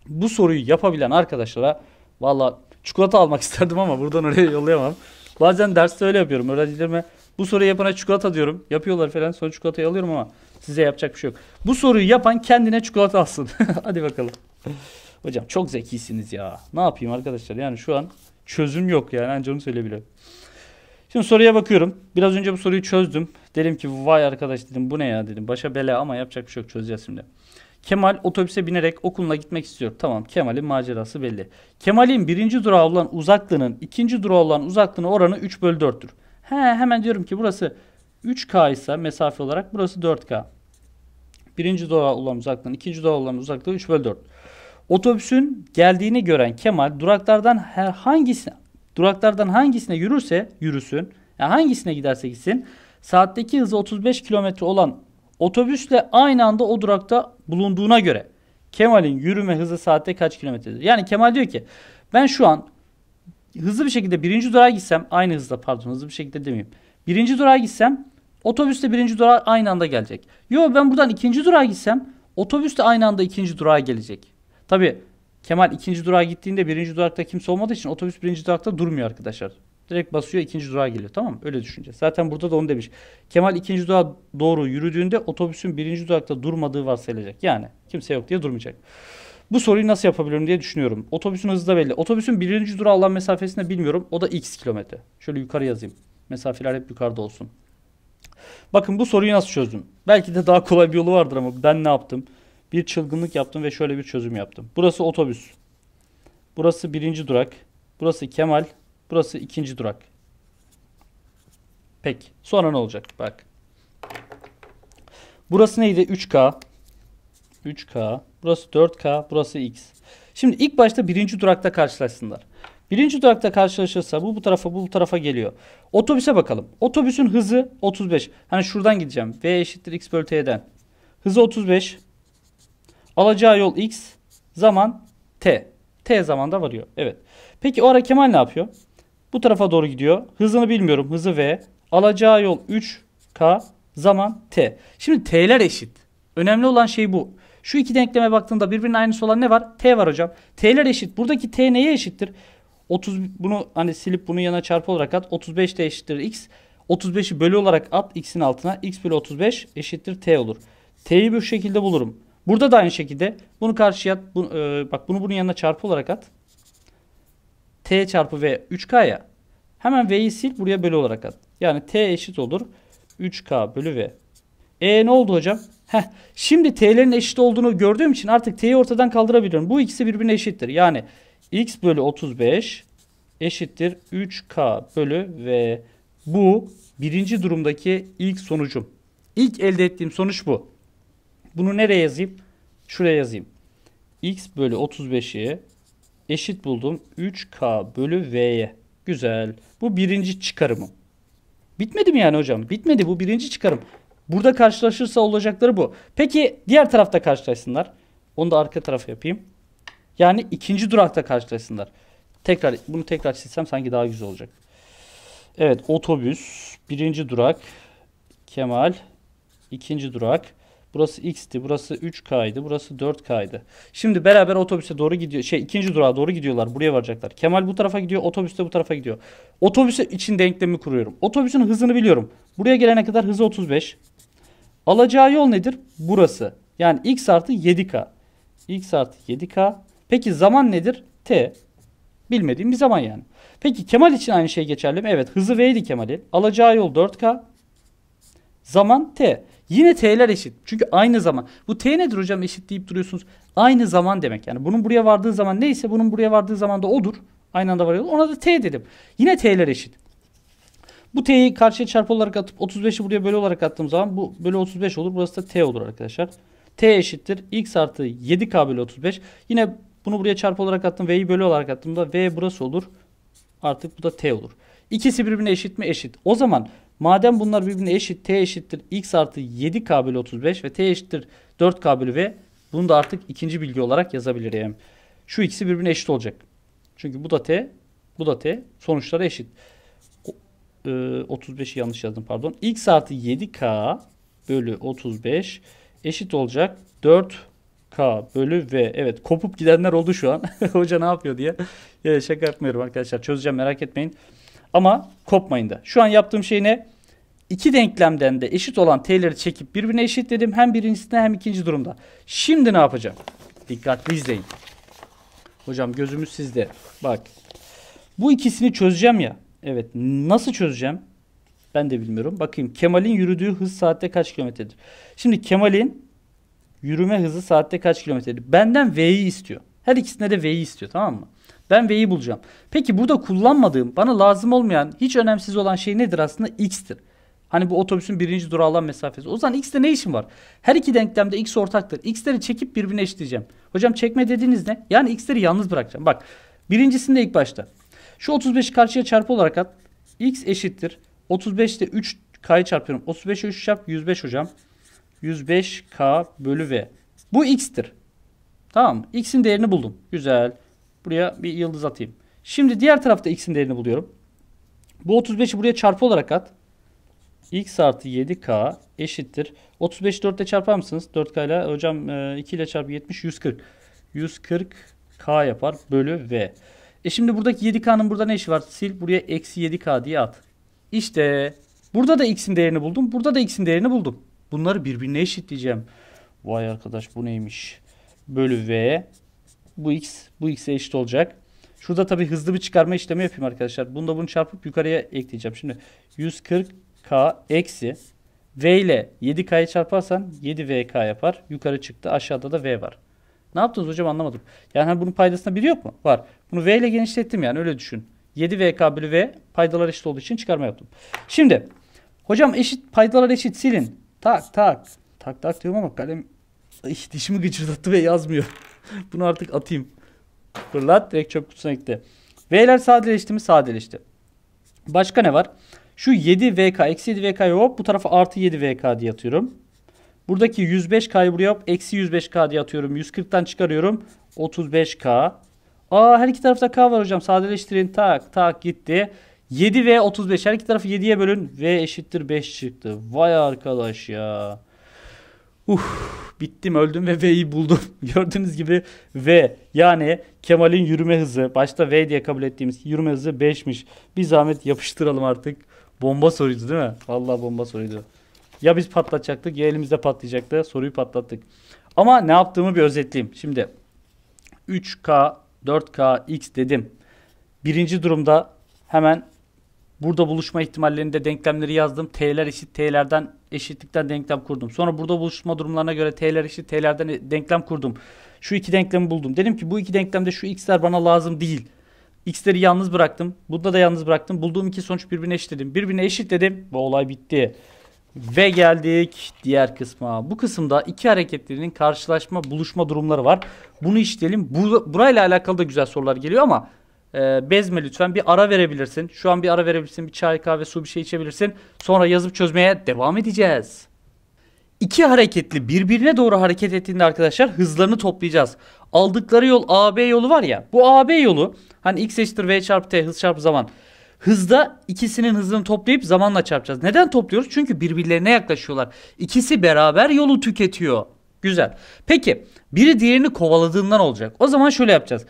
Bu soruyu yapabilen arkadaşlara valla çikolata almak [laughs] isterdim ama buradan oraya yollayamam. Bazen derste öyle yapıyorum. Öğrencilerime bu soruyu yapana çikolata diyorum. Yapıyorlar falan sonra çikolatayı alıyorum ama Size yapacak bir şey yok. Bu soruyu yapan kendine çikolata alsın. [laughs] Hadi bakalım. Hocam çok zekisiniz ya. Ne yapayım arkadaşlar? Yani şu an çözüm yok yani. Anca onu söyleyebilirim. Şimdi soruya bakıyorum. Biraz önce bu soruyu çözdüm. Dedim ki vay arkadaş dedim bu ne ya dedim. Başa bela ama yapacak bir şey yok çözeceğiz şimdi. Kemal otobüse binerek okuluna gitmek istiyor. Tamam Kemal'in macerası belli. Kemal'in birinci durağı olan uzaklığının ikinci durağı olan uzaklığının oranı 3 bölü 4'tür. He hemen diyorum ki burası 3K ise mesafe olarak burası 4K. Birinci durağa olan uzaklığın, ikinci durağa olan uzaklığı 3 bölü 4. Otobüsün geldiğini gören Kemal duraklardan her hangisine, duraklardan hangisine yürürse yürüsün, yani hangisine giderse gitsin, saatteki hızı 35 km olan otobüsle aynı anda o durakta bulunduğuna göre Kemal'in yürüme hızı saatte kaç kilometredir? Yani Kemal diyor ki ben şu an hızlı bir şekilde birinci durağa gitsem aynı hızda pardon hızlı bir şekilde demeyeyim. Birinci durağa gitsem Otobüste birinci durağa aynı anda gelecek. Yo ben buradan ikinci durağa gitsem otobüs de aynı anda ikinci durağa gelecek. Tabi Kemal ikinci durağa gittiğinde birinci durakta kimse olmadığı için otobüs birinci durakta durmuyor arkadaşlar. Direkt basıyor ikinci durağa geliyor tamam mı? Öyle düşüneceğiz. Zaten burada da onu demiş. Kemal ikinci durağa doğru yürüdüğünde otobüsün birinci durakta durmadığı varsayılacak. Yani kimse yok diye durmayacak. Bu soruyu nasıl yapabilirim diye düşünüyorum. Otobüsün hızı da belli. Otobüsün birinci durağa olan mesafesini bilmiyorum. O da x kilometre. Şöyle yukarı yazayım. Mesafeler hep yukarıda olsun. Bakın bu soruyu nasıl çözdüm? Belki de daha kolay bir yolu vardır ama ben ne yaptım? Bir çılgınlık yaptım ve şöyle bir çözüm yaptım. Burası otobüs. Burası birinci durak. Burası Kemal. Burası ikinci durak. Peki. Sonra ne olacak? Bak. Burası neydi? 3K. 3K. Burası 4K. Burası X. Şimdi ilk başta birinci durakta karşılaşsınlar. Birinci durakta karşılaşırsa bu bu tarafa bu bu tarafa geliyor. Otobüse bakalım. Otobüsün hızı 35. Hani şuradan gideceğim. V eşittir x bölü t'den. Hızı 35. Alacağı yol x. Zaman t. T zamanda varıyor. Evet. Peki o ara Kemal ne yapıyor? Bu tarafa doğru gidiyor. Hızını bilmiyorum. Hızı v. Alacağı yol 3k. Zaman t. Şimdi t'ler eşit. Önemli olan şey bu. Şu iki denkleme baktığında birbirinin aynısı olan ne var? T var hocam. T'ler eşit. Buradaki t neye eşittir? 30 bunu hani silip bunun yanına çarpı olarak at. 35 de eşittir x. 35'i bölü olarak at x'in altına. x bölü 35 eşittir t olur. T'yi bu şekilde bulurum. Burada da aynı şekilde bunu karşıya at. Bu, e, bak bunu bunun yanına çarpı olarak at. T çarpı V 3K ya. Hemen V'yi sil buraya bölü olarak at. Yani T eşit olur. 3K bölü V. E ne oldu hocam? Heh, şimdi T'lerin eşit olduğunu gördüğüm için artık T'yi ortadan kaldırabiliyorum. Bu ikisi birbirine eşittir. Yani x bölü 35 eşittir 3k bölü v. Bu birinci durumdaki ilk sonucum. İlk elde ettiğim sonuç bu. Bunu nereye yazayım? Şuraya yazayım. x bölü 35'i eşit buldum 3k bölü v'ye. Güzel. Bu birinci çıkarımım. Bitmedi mi yani hocam? Bitmedi bu birinci çıkarım. Burada karşılaşırsa olacakları bu. Peki diğer tarafta karşılaşsınlar. Onu da arka taraf yapayım. Yani ikinci durakta karşılaşsınlar. Tekrar bunu tekrar çizsem sanki daha güzel olacak. Evet otobüs birinci durak Kemal ikinci durak Burası x'ti, burası 3k'ydı, burası 4k'ydı. Şimdi beraber otobüse doğru gidiyor. Şey ikinci durağa doğru gidiyorlar. Buraya varacaklar. Kemal bu tarafa gidiyor, otobüs de bu tarafa gidiyor. Otobüse için denklemi kuruyorum. Otobüsün hızını biliyorum. Buraya gelene kadar hızı 35. Alacağı yol nedir? Burası. Yani x artı 7k. x artı 7k Peki zaman nedir? T. Bilmediğim bir zaman yani. Peki Kemal için aynı şey geçerli mi? Evet hızı V'ydi Kemal'in. Alacağı yol 4K. Zaman T. Yine T'ler eşit. Çünkü aynı zaman. Bu T nedir hocam eşit deyip duruyorsunuz. Aynı zaman demek. Yani bunun buraya vardığı zaman neyse bunun buraya vardığı zaman da odur. Aynı anda varıyor. Ona da T dedim. Yine T'ler eşit. Bu T'yi karşıya çarpı olarak atıp 35'i buraya bölü olarak attığım zaman bu bölü 35 olur. Burası da T olur arkadaşlar. T eşittir. X artı 7K bölü 35. Yine bunu buraya çarpı olarak attım. V'yi bölü olarak attım da V burası olur. Artık bu da T olur. İkisi birbirine eşit mi? Eşit. O zaman madem bunlar birbirine eşit. T eşittir. X artı 7K bölü 35 ve T eşittir 4K bölü V. Bunu da artık ikinci bilgi olarak yazabilirim. Şu ikisi birbirine eşit olacak. Çünkü bu da T, bu da T. Sonuçlara eşit. 35'i e, yanlış yazdım pardon. X artı 7K bölü 35 eşit olacak. 4 K bölü V. Evet kopup gidenler oldu şu an. [laughs] Hoca ne yapıyor diye. Evet, şaka yapmıyorum arkadaşlar. Çözeceğim merak etmeyin. Ama kopmayın da. Şu an yaptığım şey ne? İki denklemden de eşit olan t'leri çekip birbirine eşitledim. Hem birincisinde hem ikinci durumda. Şimdi ne yapacağım? Dikkatli izleyin. Hocam gözümüz sizde. Bak. Bu ikisini çözeceğim ya. Evet. Nasıl çözeceğim? Ben de bilmiyorum. Bakayım Kemal'in yürüdüğü hız saatte kaç kilometredir? Şimdi Kemal'in Yürüme hızı saatte kaç kilometredir? Benden V'yi istiyor. Her ikisinde de V'yi istiyor tamam mı? Ben V'yi bulacağım. Peki burada kullanmadığım, bana lazım olmayan, hiç önemsiz olan şey nedir aslında? X'tir. Hani bu otobüsün birinci durağı mesafesi. O zaman x'te ne işim var? Her iki denklemde x ortaktır. X'leri çekip birbirine eşleyeceğim. Hocam çekme dediğiniz ne? Yani x'leri yalnız bırakacağım. Bak birincisinde ilk başta. Şu 35'i karşıya çarpı olarak at. x eşittir. 35'te 3k'yı çarpıyorum. 35'e 3 çarp 105 hocam. 105k bölü v. Bu x'tir. Tamam mı? X'in değerini buldum. Güzel. Buraya bir yıldız atayım. Şimdi diğer tarafta x'in değerini buluyorum. Bu 35'i buraya çarpı olarak at. x artı 7k eşittir. 35'i 4 ile çarpar mısınız? 4k ile hocam 2 e, ile çarpı 70 140. 140k yapar bölü v. E şimdi buradaki 7k'nın burada ne işi var? Sil buraya eksi 7k diye at. İşte burada da x'in değerini buldum. Burada da x'in değerini buldum. Bunları birbirine eşitleyeceğim. Vay arkadaş bu neymiş? Bölü V. Bu X. Bu X'e eşit olacak. Şurada tabi hızlı bir çıkarma işlemi yapayım arkadaşlar. Bunu da bunu çarpıp yukarıya ekleyeceğim. Şimdi 140K eksi V ile 7K'yı çarparsan 7VK yapar. Yukarı çıktı. Aşağıda da V var. Ne yaptınız hocam anlamadım. Yani hani bunun paydasında biri yok mu? Var. Bunu V ile genişlettim yani öyle düşün. 7VK bölü V paydalar eşit olduğu için çıkarma yaptım. Şimdi hocam eşit paydalar eşit silin. Tak tak. Tak tak diyorum ama kalem Ay, dişimi gıcırdattı ve yazmıyor. [laughs] Bunu artık atayım. Fırlat direkt çöp kutusuna gitti. V'ler sadeleşti mi? Sadeleşti. Başka ne var? Şu 7 VK, eksi 7 VK hop bu tarafa artı 7 VK diye atıyorum. Buradaki 105K'yı buraya hop eksi 105K diye atıyorum. 140'tan çıkarıyorum. 35K. Aa her iki tarafta K var hocam. Sadeleştirin. Tak tak gitti. 7 ve 35. Her iki tarafı 7'ye bölün. V eşittir 5 çıktı. Vay arkadaş ya. Uf bittim öldüm ve V'yi buldum. [laughs] Gördüğünüz gibi V yani Kemal'in yürüme hızı başta V diye kabul ettiğimiz yürüme hızı 5'miş. Bir zahmet yapıştıralım artık. Bomba soruydu değil mi? Valla bomba soruydu. Ya biz patlatacaktık ya elimizde patlayacaktı. Soruyu patlattık. Ama ne yaptığımı bir özetleyeyim. Şimdi 3K, 4K, X dedim. Birinci durumda hemen Burada buluşma ihtimallerinde denklemleri yazdım. T'ler eşit T'lerden eşitlikten denklem kurdum. Sonra burada buluşma durumlarına göre T'ler eşit T'lerden denklem kurdum. Şu iki denklemi buldum. Dedim ki bu iki denklemde şu X'ler bana lazım değil. X'leri yalnız bıraktım. Bunda da yalnız bıraktım. Bulduğum iki sonuç birbirine eşit dedim Birbirine eşitledim ve olay bitti. Ve geldik diğer kısma. Bu kısımda iki hareketlerinin karşılaşma, buluşma durumları var. Bunu işleyelim. Burayla alakalı da güzel sorular geliyor ama e, bezme lütfen. Bir ara verebilirsin. Şu an bir ara verebilirsin. Bir çay, kahve, su bir şey içebilirsin. Sonra yazıp çözmeye devam edeceğiz. İki hareketli birbirine doğru hareket ettiğinde arkadaşlar hızlarını toplayacağız. Aldıkları yol AB yolu var ya. Bu AB yolu hani x eşittir v çarpı t hız çarpı zaman. Hızda ikisinin hızını toplayıp zamanla çarpacağız. Neden topluyoruz? Çünkü birbirlerine yaklaşıyorlar. İkisi beraber yolu tüketiyor. Güzel. Peki biri diğerini kovaladığından olacak. O zaman şöyle yapacağız.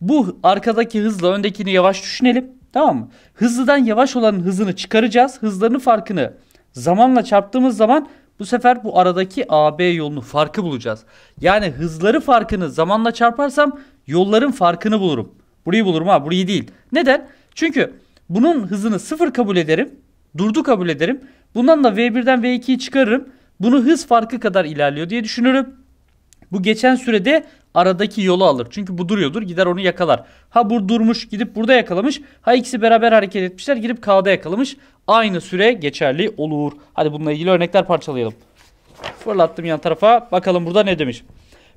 Bu arkadaki hızla öndekini yavaş düşünelim. Tamam mı? Hızlıdan yavaş olanın hızını çıkaracağız. Hızlarının farkını zamanla çarptığımız zaman bu sefer bu aradaki AB yolunu farkı bulacağız. Yani hızları farkını zamanla çarparsam yolların farkını bulurum. Burayı bulurum ha burayı değil. Neden? Çünkü bunun hızını sıfır kabul ederim. Durdu kabul ederim. Bundan da V1'den V2'yi çıkarırım. Bunu hız farkı kadar ilerliyor diye düşünürüm. Bu geçen sürede aradaki yolu alır. Çünkü bu duruyordur gider onu yakalar. Ha bu durmuş gidip burada yakalamış. Ha ikisi beraber hareket etmişler girip K'da yakalamış. Aynı süre geçerli olur. Hadi bununla ilgili örnekler parçalayalım. Fırlattım yan tarafa. Bakalım burada ne demiş.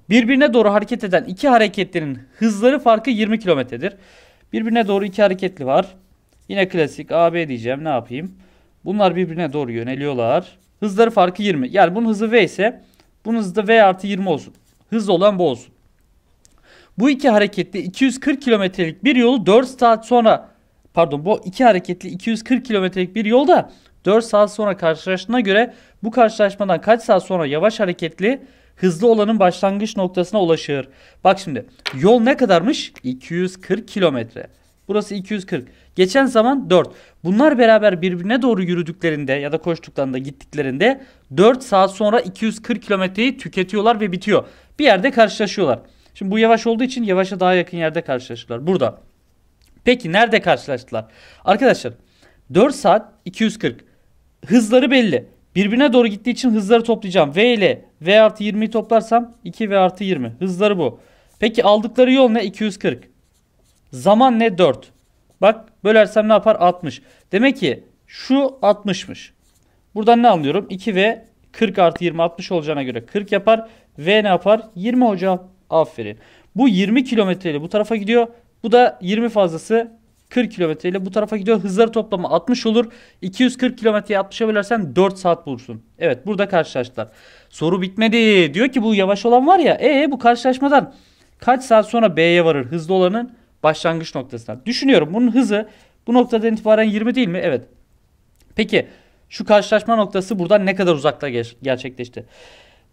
Birbirine doğru hareket eden iki hareketlerin hızları farkı 20 kilometredir. Birbirine doğru iki hareketli var. Yine klasik AB diyeceğim ne yapayım. Bunlar birbirine doğru yöneliyorlar. Hızları farkı 20. Yani bunun hızı V ise bunun hızı da V artı 20 olsun. Hızlı olan bu olsun. Bu iki hareketli 240 kilometrelik bir yolu 4 saat sonra pardon bu iki hareketli 240 kilometrelik bir yolda 4 saat sonra karşılaştığına göre bu karşılaşmadan kaç saat sonra yavaş hareketli hızlı olanın başlangıç noktasına ulaşır. Bak şimdi yol ne kadarmış? 240 kilometre. Burası 240. Geçen zaman 4. Bunlar beraber birbirine doğru yürüdüklerinde ya da koştuklarında gittiklerinde 4 saat sonra 240 kilometreyi tüketiyorlar ve bitiyor. Bir yerde karşılaşıyorlar. Şimdi bu yavaş olduğu için yavaşa daha yakın yerde karşılaştılar. Burada. Peki nerede karşılaştılar? Arkadaşlar 4 saat 240. Hızları belli. Birbirine doğru gittiği için hızları toplayacağım. V ile V artı 20'yi toplarsam 2 V artı 20. Hızları bu. Peki aldıkları yol ne? 240. Zaman ne? 4. Bak bölersem ne yapar? 60. Demek ki şu 60'mış. Buradan ne anlıyorum? 2 V 40 artı 20 60 olacağına göre 40 yapar. V ne yapar? 20 hocam. Aferin. Bu 20 kilometreyle bu tarafa gidiyor. Bu da 20 fazlası 40 kilometreyle bu tarafa gidiyor. Hızları toplamı 60 olur. 240 kilometreye 60'a bölersen 4 saat bulursun. Evet burada karşılaştılar. Soru bitmedi. Diyor ki bu yavaş olan var ya. E bu karşılaşmadan kaç saat sonra B'ye varır hızlı olanın başlangıç noktasına. Düşünüyorum bunun hızı bu noktadan itibaren 20 değil mi? Evet. Peki şu karşılaşma noktası buradan ne kadar uzakta gerçekleşti?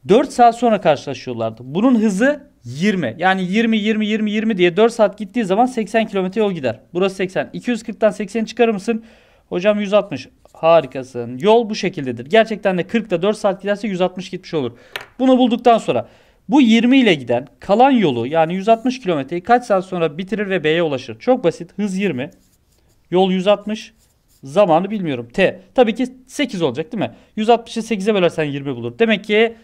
4 saat sonra karşılaşıyorlardı. Bunun hızı 20. Yani 20 20 20 20 diye 4 saat gittiği zaman 80 kilometre yol gider. Burası 80. 240'tan 80 çıkarır mısın? Hocam 160. Harikasın. Yol bu şekildedir. Gerçekten de 40 ile 4 saat giderse 160 gitmiş olur. Bunu bulduktan sonra bu 20 ile giden kalan yolu yani 160 kilometreyi kaç saat sonra bitirir ve B'ye ulaşır? Çok basit. Hız 20. Yol 160. Zamanı bilmiyorum. T. Tabii ki 8 olacak değil mi? 160'ı 8'e bölersen 20 bulur. Demek ki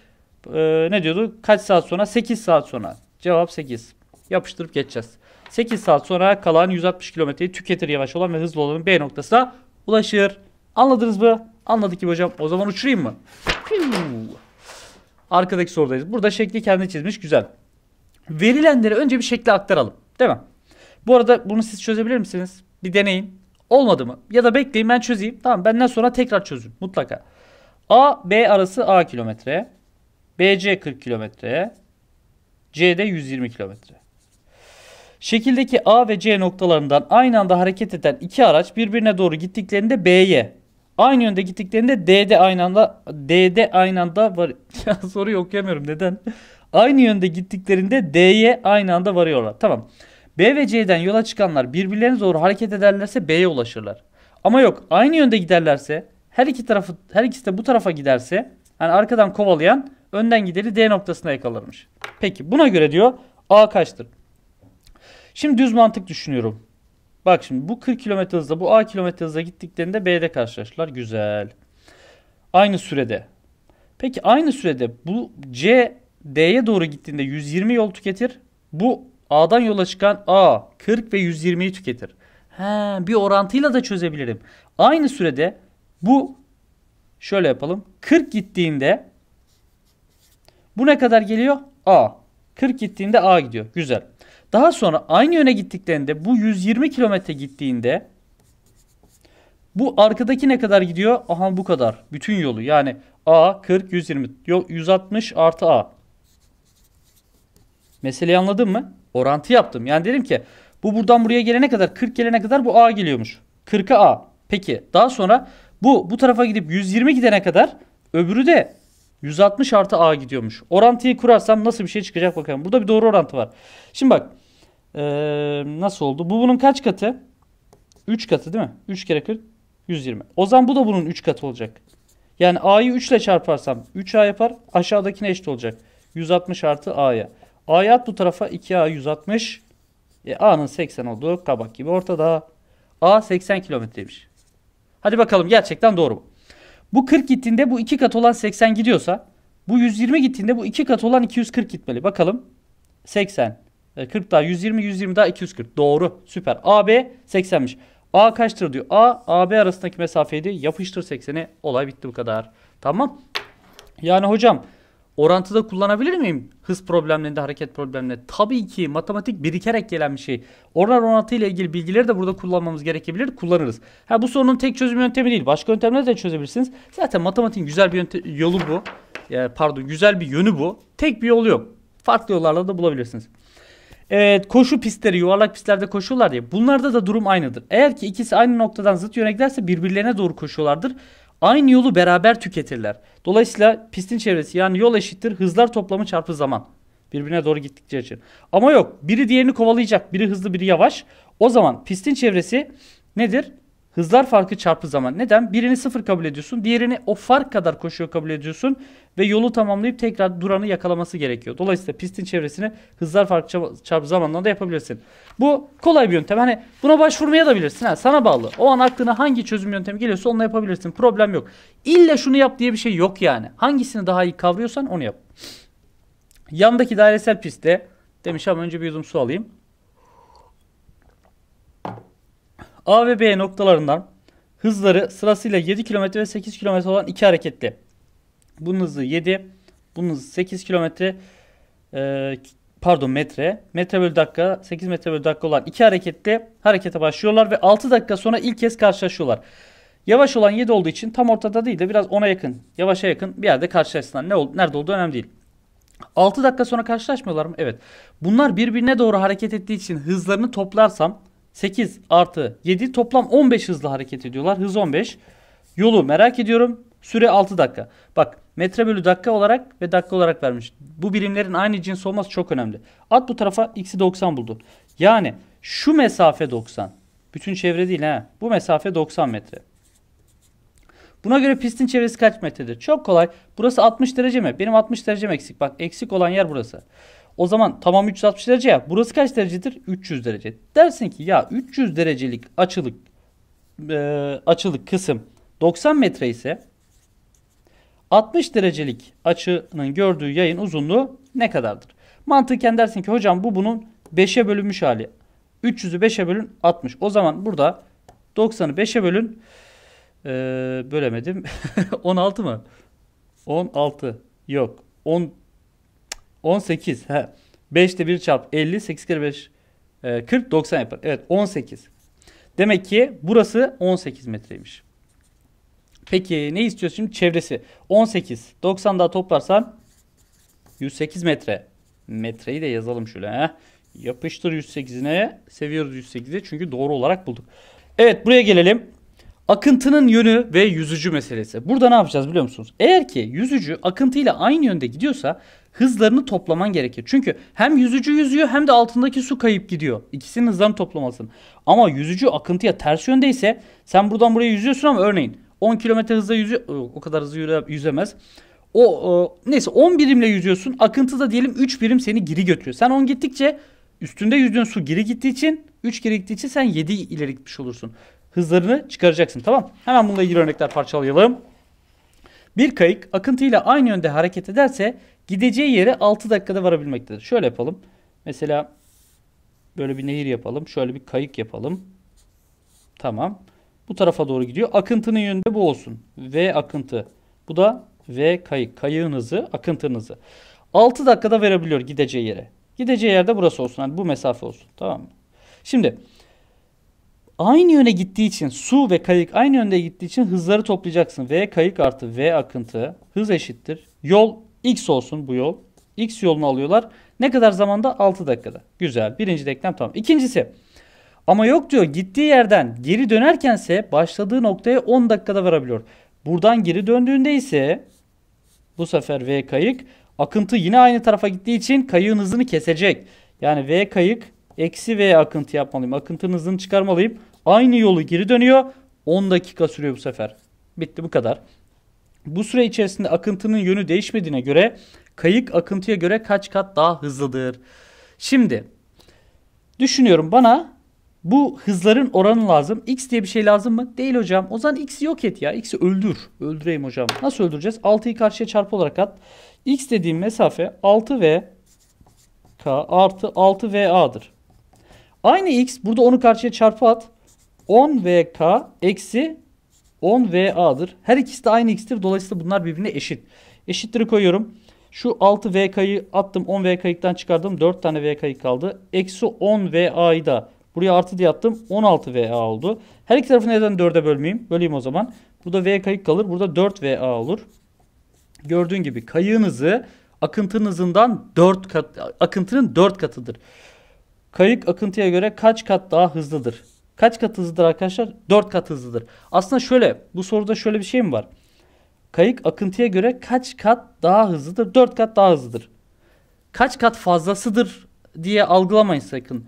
e, ne diyordu? Kaç saat sonra? 8 saat sonra. Cevap 8. Yapıştırıp geçeceğiz. 8 saat sonra kalan 160 kilometreyi tüketir yavaş olan ve hızlı olanın B noktasına ulaşır. Anladınız mı? Anladık gibi hocam. O zaman uçurayım mı? Arkadaki sorudayız. Burada şekli kendi çizmiş. Güzel. Verilenleri önce bir şekle aktaralım. Değil mi? Bu arada bunu siz çözebilir misiniz? Bir deneyin. Olmadı mı? Ya da bekleyin ben çözeyim. Tamam benden sonra tekrar çözün. Mutlaka. A, B arası A kilometre. BC 40 kilometreye, CD 120 kilometre. Şekildeki A ve C noktalarından aynı anda hareket eden iki araç birbirine doğru gittiklerinde B'ye, aynı yönde gittiklerinde D'de aynı anda D'de aynı anda var. Soru [laughs] soruyu okuyamıyorum neden? Aynı yönde gittiklerinde D'ye aynı anda varıyorlar. Tamam. B ve C'den yola çıkanlar birbirlerine doğru hareket ederlerse B'ye ulaşırlar. Ama yok aynı yönde giderlerse her iki tarafı her ikisi de bu tarafa giderse yani arkadan kovalayan önden gideri D noktasına yakalarmış. Peki buna göre diyor A kaçtır? Şimdi düz mantık düşünüyorum. Bak şimdi bu 40 km hızla bu A kilometre hızla gittiklerinde B'de karşılaştılar. Güzel. Aynı sürede. Peki aynı sürede bu C D'ye doğru gittiğinde 120 yol tüketir. Bu A'dan yola çıkan A 40 ve 120'yi tüketir. He, bir orantıyla da çözebilirim. Aynı sürede bu şöyle yapalım. 40 gittiğinde bu ne kadar geliyor? A. 40 gittiğinde A gidiyor. Güzel. Daha sonra aynı yöne gittiklerinde bu 120 kilometre gittiğinde bu arkadaki ne kadar gidiyor? Aha bu kadar. Bütün yolu yani A 40 120 yok 160 artı A. Meseleyi anladın mı? Orantı yaptım. Yani dedim ki bu buradan buraya gelene kadar 40 gelene kadar bu A geliyormuş. 40'a A. Peki daha sonra bu bu tarafa gidip 120 gidene kadar öbürü de 160 artı A gidiyormuş. Orantıyı kurarsam nasıl bir şey çıkacak bakalım. Burada bir doğru orantı var. Şimdi bak. Ee, nasıl oldu? Bu bunun kaç katı? 3 katı değil mi? 3 kere 40. 120. O zaman bu da bunun 3 katı olacak. Yani A'yı 3 ile çarparsam 3A yapar. Aşağıdakine eşit olacak. 160 artı A'ya. A'yı at bu tarafa 2A 160. E, A'nın 80 olduğu kabak gibi ortada. A 80 kilometreymiş. Hadi bakalım gerçekten doğru mu? Bu 40 gittiğinde bu 2 kat olan 80 gidiyorsa bu 120 gittiğinde bu 2 kat olan 240 gitmeli. Bakalım 80 40 e, daha 120 120 daha 240 doğru süper AB 80'miş. A kaçtır diyor. A AB arasındaki mesafeydi. Yapıştır 80'i olay bitti bu kadar. Tamam. Yani hocam orantıda kullanabilir miyim? Hız problemlerinde, hareket problemlerinde. Tabii ki matematik birikerek gelen bir şey. Oran orantı ile ilgili bilgileri de burada kullanmamız gerekebilir. Kullanırız. Ha bu sorunun tek çözüm yöntemi değil. Başka yöntemlerle de çözebilirsiniz. Zaten matematiğin güzel bir yöntem, yolu bu. Yani ee, pardon, güzel bir yönü bu. Tek bir yolu yok. Farklı yollarla da bulabilirsiniz. Evet, koşu pistleri yuvarlak pistlerde koşuyorlar diye. Bunlarda da durum aynıdır. Eğer ki ikisi aynı noktadan zıt yöne giderse birbirlerine doğru koşuyorlardır. Aynı yolu beraber tüketirler. Dolayısıyla pistin çevresi yani yol eşittir hızlar toplamı çarpı zaman. Birbirine doğru gittikçe için. Ama yok biri diğerini kovalayacak. Biri hızlı biri yavaş. O zaman pistin çevresi nedir? hızlar farkı çarpı zaman. Neden? Birini sıfır kabul ediyorsun. Diğerini o fark kadar koşuyor kabul ediyorsun. Ve yolu tamamlayıp tekrar duranı yakalaması gerekiyor. Dolayısıyla pistin çevresini hızlar farkı çarpı zamanla da yapabilirsin. Bu kolay bir yöntem. Hani buna başvurmaya da bilirsin. Ha, sana bağlı. O an aklına hangi çözüm yöntemi geliyorsa onunla yapabilirsin. Problem yok. İlle şunu yap diye bir şey yok yani. Hangisini daha iyi kavruyorsan onu yap. Yandaki dairesel pistte demiş ama önce bir yudum su alayım. A ve B noktalarından hızları sırasıyla 7 km ve 8 km olan iki hareketli. Bunun hızı 7, bunun hızı 8 km e, pardon metre, metre bölü dakika, 8 metre bölü dakika olan iki harekette harekete başlıyorlar ve 6 dakika sonra ilk kez karşılaşıyorlar. Yavaş olan 7 olduğu için tam ortada değil de biraz ona yakın, yavaşa yakın bir yerde karşılaşsınlar. Ne oldu, nerede olduğu önemli değil. 6 dakika sonra karşılaşmıyorlar mı? Evet. Bunlar birbirine doğru hareket ettiği için hızlarını toplarsam 8 artı 7 toplam 15 hızla hareket ediyorlar. Hız 15. Yolu merak ediyorum. Süre 6 dakika. Bak metre bölü dakika olarak ve dakika olarak vermiş. Bu birimlerin aynı cins olması çok önemli. At bu tarafa x'i 90 buldu. Yani şu mesafe 90. Bütün çevre değil ha. Bu mesafe 90 metre. Buna göre pistin çevresi kaç metredir? Çok kolay. Burası 60 derece mi? Benim 60 derecem eksik. Bak eksik olan yer burası. O zaman tamam 360 derece ya. Burası kaç derecedir? 300 derece. Dersin ki ya 300 derecelik açılık e, açılık kısım 90 metre ise 60 derecelik açının gördüğü yayın uzunluğu ne kadardır? Mantıken dersin ki hocam bu bunun 5'e bölünmüş hali. 300'ü 5'e bölün 60. O zaman burada 90'ı 5'e bölün. Ee, bölemedim. 16 [laughs] mı? 16. Yok. 10 18. He. 5'te 1 çarp 50. 8 kere 5. 40 90 yapar. Evet 18. Demek ki burası 18 metreymiş. Peki ne istiyoruz şimdi? Çevresi. 18. 90 daha toplarsan 108 metre. Metreyi de yazalım şöyle. He. Yapıştır 108'ine. Seviyoruz 108'i çünkü doğru olarak bulduk. Evet buraya gelelim. Akıntının yönü ve yüzücü meselesi. Burada ne yapacağız biliyor musunuz? Eğer ki yüzücü akıntıyla aynı yönde gidiyorsa hızlarını toplaman gerekir. Çünkü hem yüzücü yüzüyor hem de altındaki su kayıp gidiyor. İkisinin hızlarını toplamasın Ama yüzücü akıntıya ters yöndeyse sen buradan buraya yüzüyorsun ama örneğin 10 kilometre hızla yüzüyor. O kadar hızlı yüzemez. O neyse 10 birimle yüzüyorsun. Akıntıda diyelim 3 birim seni geri götürüyor. Sen 10 gittikçe üstünde yüzdüğün su geri gittiği için 3 geri gittiği için sen 7 ileri gitmiş olursun. Hızlarını çıkaracaksın tamam. Hemen bununla ilgili örnekler parçalayalım. Bir kayık akıntıyla aynı yönde hareket ederse Gideceği yere 6 dakikada varabilmektedir. Şöyle yapalım. Mesela böyle bir nehir yapalım. Şöyle bir kayık yapalım. Tamam. Bu tarafa doğru gidiyor. Akıntının yönünde bu olsun. V akıntı. Bu da V kayık. Kayığın hızı, akıntının hızı. 6 dakikada verebiliyor gideceği yere. Gideceği yerde burası olsun. Yani bu mesafe olsun. Tamam mı? Şimdi aynı yöne gittiği için su ve kayık aynı yönde gittiği için hızları toplayacaksın. V kayık artı V akıntı hız eşittir. Yol X olsun bu yol. X yolunu alıyorlar. Ne kadar zamanda? 6 dakikada. Güzel. Birinci denklem tamam. İkincisi. Ama yok diyor gittiği yerden geri dönerken ise başladığı noktaya 10 dakikada varabiliyor. Buradan geri döndüğünde ise bu sefer V kayık akıntı yine aynı tarafa gittiği için kayığın hızını kesecek. Yani V kayık eksi V akıntı yapmalıyım. Akıntının hızını çıkarmalıyım. Aynı yolu geri dönüyor. 10 dakika sürüyor bu sefer. Bitti bu kadar. Bu süre içerisinde akıntının yönü değişmediğine göre kayık akıntıya göre kaç kat daha hızlıdır? Şimdi düşünüyorum bana bu hızların oranı lazım. X diye bir şey lazım mı? Değil hocam. O zaman X'i yok et ya. X'i öldür. Öldüreyim hocam. Nasıl öldüreceğiz? 6'yı karşıya çarpı olarak at. X dediğim mesafe 6 ve K artı 6 VA'dır. Aynı X burada onu karşıya çarpı at. 10 k eksi 10 ve A'dır. Her ikisi de aynı x'tir. Dolayısıyla bunlar birbirine eşit. Eşitleri koyuyorum. Şu 6 V kayı attım. 10 V kayıktan çıkardım. 4 tane V kayık kaldı. Eksi 10 V A'yı da buraya artı diye attım. 16 V A oldu. Her iki tarafı neden 4'e bölmeyeyim? Böleyim o zaman. Burada V kayık kalır. Burada 4 V A olur. Gördüğün gibi kayığınızı akıntınızından 4 kat akıntının 4 katıdır. Kayık akıntıya göre kaç kat daha hızlıdır? kaç kat hızlıdır arkadaşlar? 4 kat hızlıdır. Aslında şöyle bu soruda şöyle bir şey mi var? Kayık akıntıya göre kaç kat daha hızlıdır? 4 kat daha hızlıdır. Kaç kat fazlasıdır diye algılamayın sakın.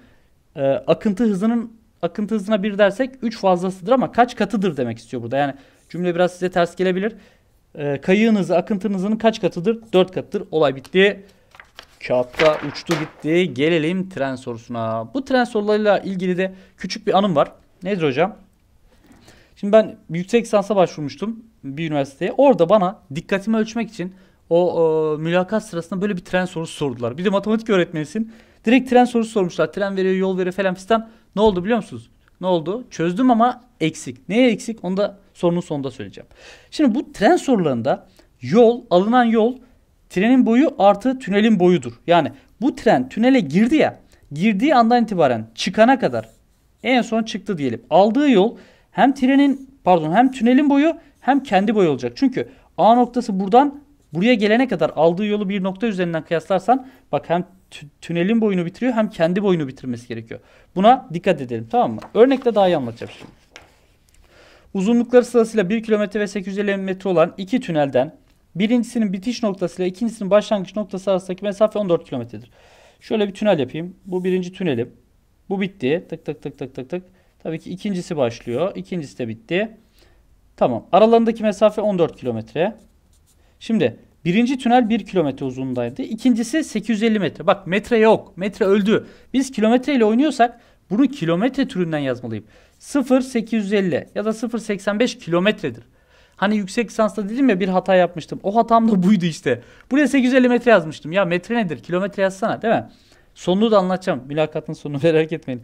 Ee, akıntı hızının akıntı hızına bir dersek 3 fazlasıdır ama kaç katıdır demek istiyor burada. Yani cümle biraz size ters gelebilir. Ee, kayığın hızı akıntının hızının kaç katıdır? 4 katıdır. Olay bitti. Kağıtta uçtu gitti. Gelelim tren sorusuna. Bu tren sorularıyla ilgili de küçük bir anım var. Nedir hocam? Şimdi ben yüksek lisansa başvurmuştum bir üniversiteye. Orada bana dikkatimi ölçmek için o, o e, mülakat sırasında böyle bir tren sorusu sordular. Bir de matematik öğretmenisin. Direkt tren sorusu sormuşlar. Tren veriyor, yol veriyor falan fistan. Ne oldu biliyor musunuz? Ne oldu? Çözdüm ama eksik. Neye eksik? Onu da sorunun sonunda söyleyeceğim. Şimdi bu tren sorularında yol, alınan yol Trenin boyu artı tünelin boyudur. Yani bu tren tünele girdi ya girdiği andan itibaren çıkana kadar en son çıktı diyelim. Aldığı yol hem trenin pardon hem tünelin boyu hem kendi boyu olacak. Çünkü A noktası buradan buraya gelene kadar aldığı yolu bir nokta üzerinden kıyaslarsan bak hem tünelin boyunu bitiriyor hem kendi boyunu bitirmesi gerekiyor. Buna dikkat edelim tamam mı? Örnekle daha iyi anlatacağım şimdi. Uzunlukları sırasıyla 1 kilometre ve 850 metre olan iki tünelden Birincisinin bitiş noktası ile ikincisinin başlangıç noktası arasındaki mesafe 14 kilometredir. Şöyle bir tünel yapayım. Bu birinci tünelim. Bu bitti. Tık tık tık tık tık tık. Tabii ki ikincisi başlıyor. İkincisi de bitti. Tamam. Aralarındaki mesafe 14 kilometre. Şimdi birinci tünel 1 kilometre uzunluğundaydı. İkincisi 850 metre. Bak metre yok. Metre öldü. Biz kilometre ile oynuyorsak bunu kilometre türünden yazmalıyım. 0850 ya da 0.85 kilometredir. Hani yüksek lisansta dedim ya bir hata yapmıştım. O hatam da buydu işte. Buraya 850 metre yazmıştım. Ya metre nedir? Kilometre yazsana değil mi? Sonunu da anlatacağım. Mülakatın sonunu [laughs] merak etmeyin.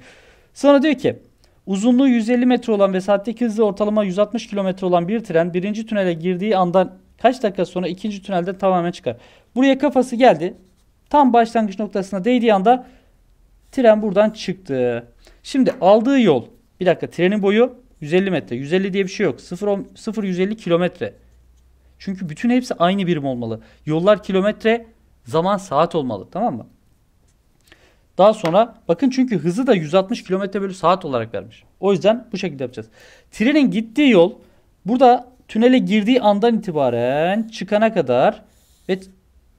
Sonra diyor ki uzunluğu 150 metre olan ve saatteki hızı ortalama 160 kilometre olan bir tren birinci tünele girdiği andan kaç dakika sonra ikinci tünelde tamamen çıkar. Buraya kafası geldi. Tam başlangıç noktasına değdiği anda tren buradan çıktı. Şimdi aldığı yol bir dakika trenin boyu 150 metre. 150 diye bir şey yok. 0-150 kilometre. Çünkü bütün hepsi aynı birim olmalı. Yollar kilometre, zaman saat olmalı. Tamam mı? Daha sonra bakın çünkü hızı da 160 km bölü saat olarak vermiş. O yüzden bu şekilde yapacağız. Trenin gittiği yol burada tünele girdiği andan itibaren çıkana kadar ve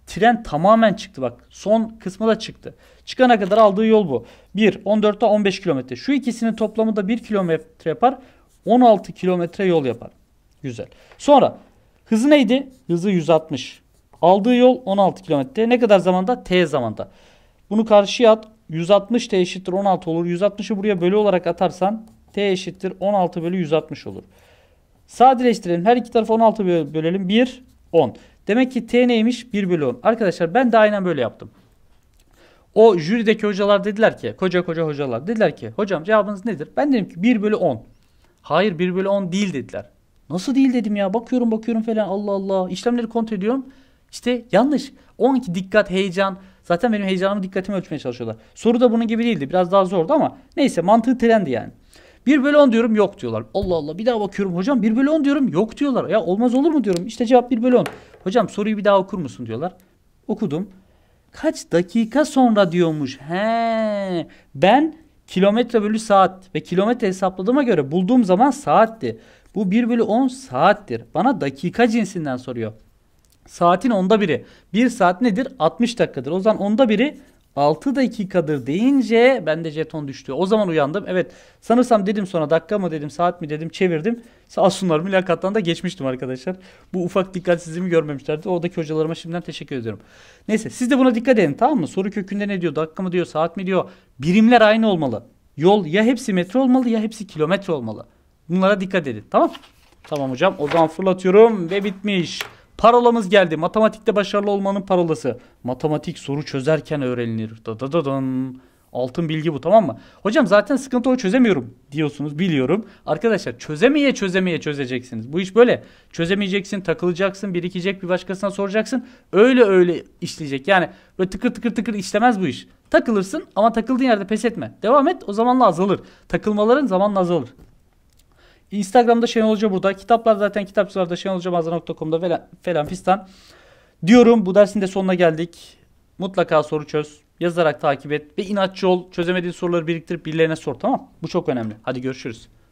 tren tamamen çıktı bak. Son kısmı da çıktı. Çıkana kadar aldığı yol bu. 1. 14'te 15 kilometre. Şu ikisinin toplamı da 1 kilometre yapar. 16 kilometre yol yapar. Güzel. Sonra hızı neydi? Hızı 160. Aldığı yol 16 kilometre. Ne kadar zamanda? T zamanda. Bunu karşıya at. 160 T eşittir 16 olur. 160'ı buraya bölü olarak atarsan T eşittir 16 bölü 160 olur. Sadeleştirelim. Her iki tarafı 16 böl bölelim. 1, 10. Demek ki T neymiş? 1 bölü 10. Arkadaşlar ben de aynen böyle yaptım. O jürideki hocalar dediler ki, koca koca hocalar dediler ki, hocam cevabınız nedir? Ben dedim ki 1 bölü 10. Hayır 1 bölü 10 değil dediler. Nasıl değil dedim ya bakıyorum bakıyorum falan Allah Allah. işlemleri kontrol ediyorum. İşte yanlış. 12 dikkat heyecan. Zaten benim heyecanımı dikkatimi ölçmeye çalışıyorlar. Soru da bunun gibi değildi. Biraz daha zordu ama neyse mantığı trendi yani. 1 bölü 10 diyorum yok diyorlar. Allah Allah bir daha bakıyorum hocam 1 bölü 10 diyorum yok diyorlar. Ya olmaz olur mu diyorum. işte cevap 1 bölü 10. Hocam soruyu bir daha okur musun diyorlar. Okudum. Kaç dakika sonra diyormuş. He. Ben kilometre bölü saat ve kilometre hesapladığıma göre bulduğum zaman saatti. Bu 1 bölü 10 saattir. Bana dakika cinsinden soruyor. Saatin onda biri. 1 saat nedir? 60 dakikadır. O zaman onda biri 6 dakikadır deyince bende jeton düştü. O zaman uyandım. Evet sanırsam dedim sonra dakika mı dedim saat mi dedim çevirdim. Asunlar mülakattan da geçmiştim arkadaşlar. Bu ufak dikkatsizliğimi görmemişlerdi. Oradaki hocalarıma şimdiden teşekkür ediyorum. Neyse siz de buna dikkat edin tamam mı? Soru kökünde ne diyor? Dakika mı diyor? Saat mi diyor? Birimler aynı olmalı. Yol ya hepsi metre olmalı ya hepsi kilometre olmalı. Bunlara dikkat edin tamam Tamam hocam o zaman fırlatıyorum ve bitmiş. Parolamız geldi. Matematikte başarılı olmanın parolası. Matematik soru çözerken öğrenilir. Da da da dan. Altın bilgi bu tamam mı? Hocam zaten sıkıntı o çözemiyorum diyorsunuz biliyorum. Arkadaşlar çözemeye çözemeye çözeceksiniz. Bu iş böyle. Çözemeyeceksin, takılacaksın, birikecek bir başkasına soracaksın. Öyle öyle işleyecek. Yani böyle tıkır tıkır tıkır işlemez bu iş. Takılırsın ama takıldığın yerde pes etme. Devam et o zamanla azalır. Takılmaların zamanla azalır. Instagram'da Şenol Hoca burada. Kitaplar zaten kitapçılarda şenolhocamazda.com'da falan, falan fistan. Diyorum bu dersin de sonuna geldik. Mutlaka soru çöz. Yazarak takip et ve inatçı ol. Çözemediğin soruları biriktirip birilerine sor tamam Bu çok önemli. Hadi görüşürüz.